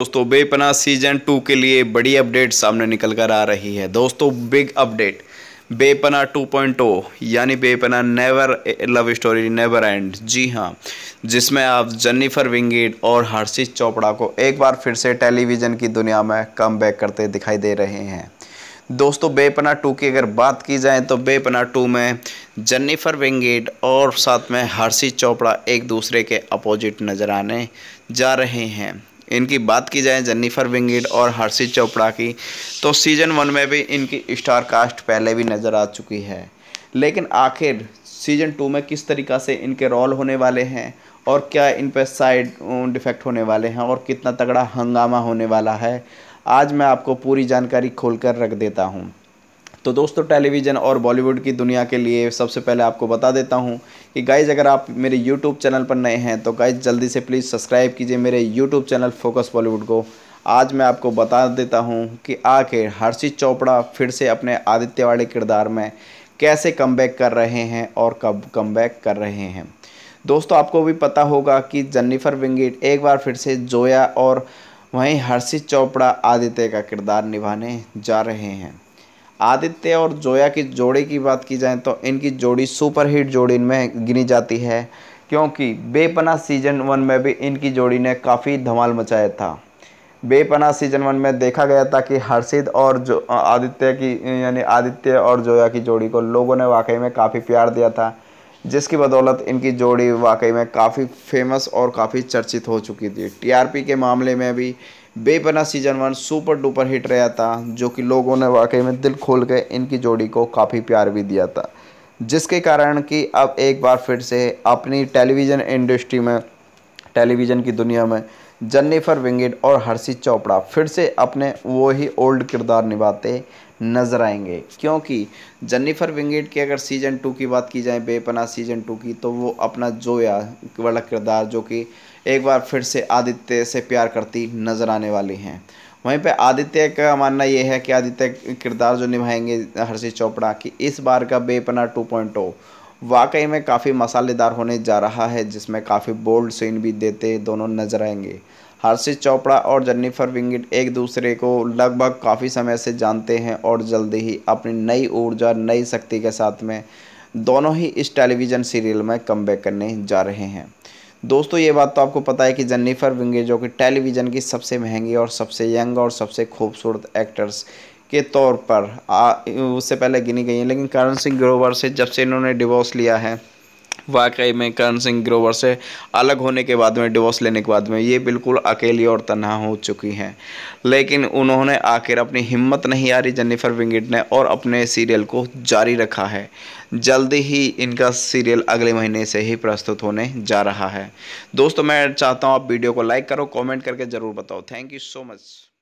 दोस्तों बेपना season two के लिए बड़ी अपडेट सामने निकल कर आ रही है दोस्तों बिग अपडेट बेपना 2.0 यानी Bepanah never love story never end जी हाँ जिसमें आप जन्नीफर विंगेट और हर्षित चोपड़ा को एक बार फिर से टेलीविज़न की दुनिया में कम बैक करते दिखाई दे रहे हैं दोस्तों बेपना टू की अगर बात की जाए तो बेपना टू में जन्नीफर विंगेट और साथ में हर्षित चोपड़ा एक दूसरे के अपोजिट नज़र आने जा रहे हैं इनकी बात की जाए जन्नीफर विंगेट और हर्षित चोपड़ा की तो सीजन वन में भी इनकी स्टार कास्ट पहले भी नज़र आ चुकी है लेकिन आखिर सीजन टू में किस तरीक़ा से इनके रोल होने वाले हैं और क्या इन पर साइड डिफेक्ट होने वाले हैं और कितना तगड़ा हंगामा होने वाला है आज मैं आपको पूरी जानकारी खोलकर रख देता हूँ तो दोस्तों टेलीविज़न और बॉलीवुड की दुनिया के लिए सबसे पहले आपको बता देता हूँ कि गाइज़ अगर आप मेरे यूट्यूब चैनल पर नए हैं तो गाइज़ जल्दी से प्लीज़ सब्सक्राइब कीजिए मेरे यूट्यूब चैनल फोकस बॉलीवुड को आज मैं आपको बता देता हूँ कि आखिर हर्षित चोपड़ा फिर से अपने आदित्य वाले किरदार में कैसे कम कर रहे हैं और कब कम कर रहे हैं दोस्तों आपको भी पता होगा कि जन्नीफर विंगेट एक बार फिर से जोया और वहीं हर्षित चोपड़ा आदित्य का किरदार निभाने जा रहे हैं आदित्य और जोया की जोड़ी की बात की जाए तो इनकी जोड़ी सुपरहिट जोड़ी इनमें गिनी जाती है क्योंकि बेपना सीजन वन में भी इनकी जोड़ी ने काफ़ी धमाल मचाया था बेपना सीजन वन में देखा गया था कि हर्षिद और जो आदित्य की यानी आदित्य और जोया की जोड़ी को लोगों ने वाकई में काफ़ी प्यार दिया था जिसकी बदौलत इनकी जोड़ी वाकई में काफ़ी फेमस और काफ़ी चर्चित हो चुकी थी टीआरपी के मामले में भी Bepanah season one super duper hit रहा था जो कि लोगों ने वाकई में दिल खोल के इनकी जोड़ी को काफ़ी प्यार भी दिया था जिसके कारण कि अब एक बार फिर से अपनी टेलीविज़न इंडस्ट्री में टेलीविज़न की दुनिया में जन्नीफर विंगेट और हर्षित चोपड़ा फिर से अपने वो ही ओल्ड किरदार निभाते नज़र आएंगे क्योंकि जन्नीफर विंगेट की अगर सीज़न टू की बात की जाए बेपना सीज़न टू की तो वो अपना जोया वाला किरदार जो कि एक बार फिर से आदित्य से प्यार करती नज़र आने वाली हैं वहीं पे आदित्य का मानना यह है कि आदित्य किरदार जो निभाएंगे हर्षित चोपड़ा कि इस बार का बेपना टू वाकई में काफ़ी मसालेदार होने जा रहा है जिसमें काफ़ी बोल्ड सीन भी देते दोनों नजर आएंगे हर्षित चोपड़ा और जन्नीफर विंगिट एक दूसरे को लगभग काफ़ी समय से जानते हैं और जल्दी ही अपनी नई ऊर्जा नई शक्ति के साथ में दोनों ही इस टेलीविज़न सीरियल में कम करने जा रहे हैं दोस्तों ये बात तो आपको पता है कि जन्नीफर विंगे जो कि टेलीविज़न की सबसे महंगी और सबसे यंग और सबसे खूबसूरत एक्टर्स के तौर पर आ, उससे पहले गिनी गई हैं लेकिन करण सिंह ग्रोवर से जब से इन्होंने डिवोर्स लिया है वाकई में करण सिंह ग्रोवर से अलग होने के बाद में डिवोर्स लेने के बाद में ये बिल्कुल अकेली और तनहा हो चुकी हैं लेकिन उन्होंने आखिर अपनी हिम्मत नहीं हारी जेनिफर विंगेट ने और अपने सीरियल को जारी रखा है जल्दी ही इनका सीरियल अगले महीने से ही प्रस्तुत होने जा रहा है दोस्तों मैं चाहता हूँ आप वीडियो को लाइक करो कॉमेंट करके ज़रूर बताओ थैंक यू सो मच